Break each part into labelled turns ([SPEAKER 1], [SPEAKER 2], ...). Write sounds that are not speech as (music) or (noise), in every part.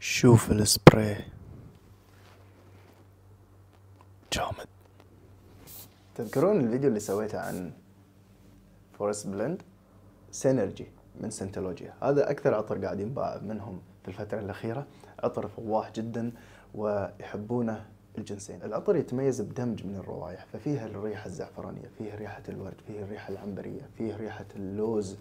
[SPEAKER 1] شوف السبراي جامد تذكرون الفيديو اللي سويته عن فورست بلند سينرجي من سنتولوجيا هذا اكثر عطر قاعد ينباع منهم في الفتره الاخيره عطر فواح جدا ويحبونه الجنسين العطر يتميز بدمج من الروائح ففيها الريحه الزعفرانيه فيه ريحه الورد فيه الريحه العنبريه فيه ريحه اللوز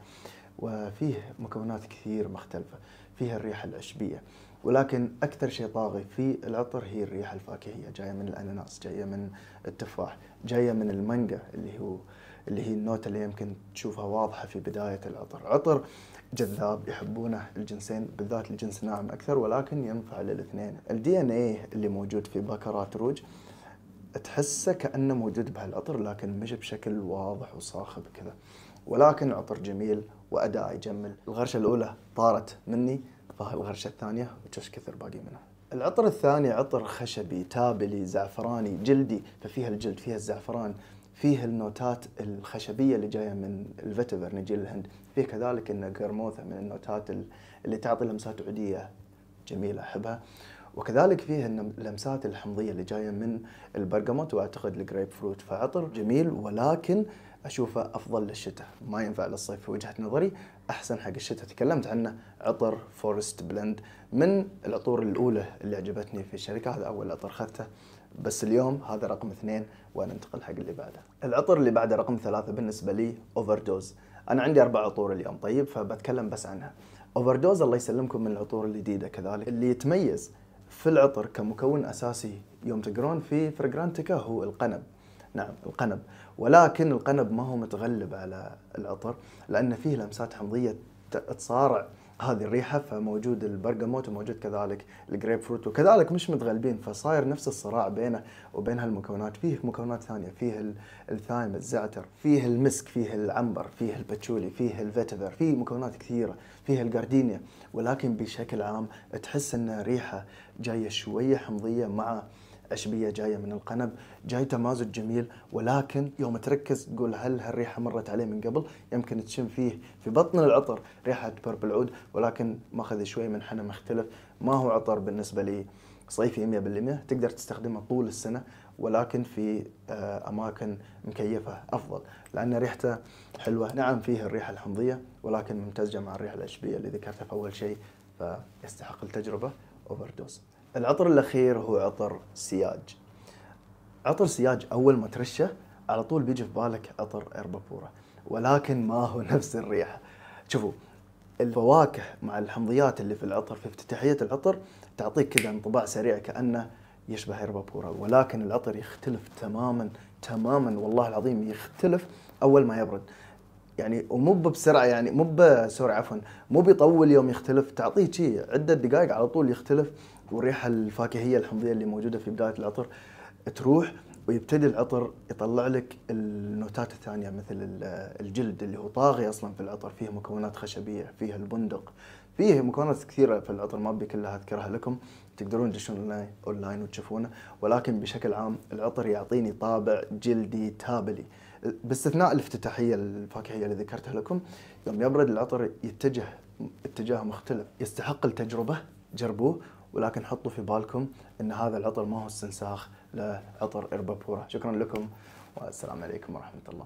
[SPEAKER 1] وفيه مكونات كثير مختلفة فيها الريحة العشبية ولكن أكثر شيء طاغي في العطر هي الريحة الفاكهية جاية من الأناناس جاية من التفاح جاية من المانجا اللي هو اللي هي النوتة اللي يمكن تشوفها واضحة في بداية العطر عطر جذاب يحبونه الجنسين بالذات الجنس ناعم أكثر ولكن ينفع للاثنين الدي ان ايه اللي موجود في بكرات روج تحسه كأنه موجود بهالعطر لكن مش بشكل واضح وصاخب كذا ولكن عطر جميل واداء يجمل الغرشه الاولى طارت مني الغرشه الثانيه وشوش كثر باقي منها العطر الثاني عطر خشبي تابلي زعفراني جلدي ففيها الجلد فيها الزعفران فيه النوتات الخشبيه اللي جايه من الفيتيفر نجيل الهند فيه كذلك النقرموثه من النوتات اللي تعطي لمسات عوديه جميله احبها وكذلك فيه اللمسات الحمضيه اللي جايه من البرغموت واعتقد الجريب فروت فعطر جميل ولكن اشوفه افضل للشتاء ما ينفع للصيف في وجهه نظري احسن حق الشتاء تكلمت عنه عطر فورست بلند من العطور الاولى اللي عجبتني في الشركه هذا اول عطر اخذته بس اليوم هذا رقم اثنين وننتقل حق اللي بعده العطر اللي بعده رقم ثلاثة بالنسبة لي اوفر دوز انا عندي اربع عطور اليوم طيب فبتكلم بس عنها اوفر دوز الله يسلمكم من العطور الجديدة كذلك اللي يتميز في العطر كمكون اساسي يوم تقرون في فرجرانتيكا هو القنب نعم القنب ولكن القنب ما هو متغلب على العطر لان فيه لمسات حمضيه تصارع هذه الريحه فموجود البرجموت وموجود كذلك الجريب فروت وكذلك مش متغلبين فصاير نفس الصراع بينه وبين هالمكونات فيه مكونات ثانيه فيه الثايم الزعتر فيه المسك فيه العنبر فيه البتشولي فيه الفيتفر فيه مكونات كثيره فيه الجاردينيا ولكن بشكل عام تحس ان ريحه جايه شويه حمضيه مع اشبيه جايه من القنب جاي تمازج جميل ولكن يوم تركز تقول هل هالريحه مرت عليه من قبل يمكن تشم فيه في بطن العطر ريحه بيربل عود ولكن ماخذ شوي من حنا مختلف ما هو عطر بالنسبه لي صيفي 100% تقدر تستخدمه طول السنه ولكن في آه، اماكن مكيفه افضل لان ريحته حلوه نعم فيه الريحه الحمضيه ولكن ممتازه مع الريحه الاشبيه اللي ذكرتها في اول شيء فيستحق التجربه اوفر دوز العطر الاخير هو عطر سياج عطر سياج اول ما ترشه على طول بيجي في بالك عطر اربابوره ولكن ما هو (laughs) نفس الريحه شوفوا الفواكه مع الحمضيات اللي في العطر في افتتاحيه العطر تعطيك كذا انطباع سريع كانه يشبه اربابوره ولكن العطر يختلف تماما تماما والله العظيم يختلف اول ما يبرد يعني ومو بسرعه يعني مو سوري عفوا مو بيطول يوم يختلف تعطيه شيء عده دقائق على طول يختلف والريحه الفاكهيه الحمضيه اللي موجوده في بدايه العطر تروح ويبتدي العطر يطلع لك النوتات الثانيه مثل الجلد اللي هو طاغي اصلا في العطر فيه مكونات خشبيه فيه البندق فيه مكونات كثيره في العطر ما ابي كلها اذكرها لكم تقدرون تدشون اونلاين وتشوفونه ولكن بشكل عام العطر يعطيني طابع جلدي تابلي باستثناء الافتتاحيه الفاكهيه اللي ذكرتها لكم يوم يبرد العطر يتجه اتجاه مختلف يستحق التجربه جربوه ولكن حطوا في بالكم ان هذا العطر ما هو استنساخ لعطر اربابورا شكرا لكم والسلام عليكم ورحمه الله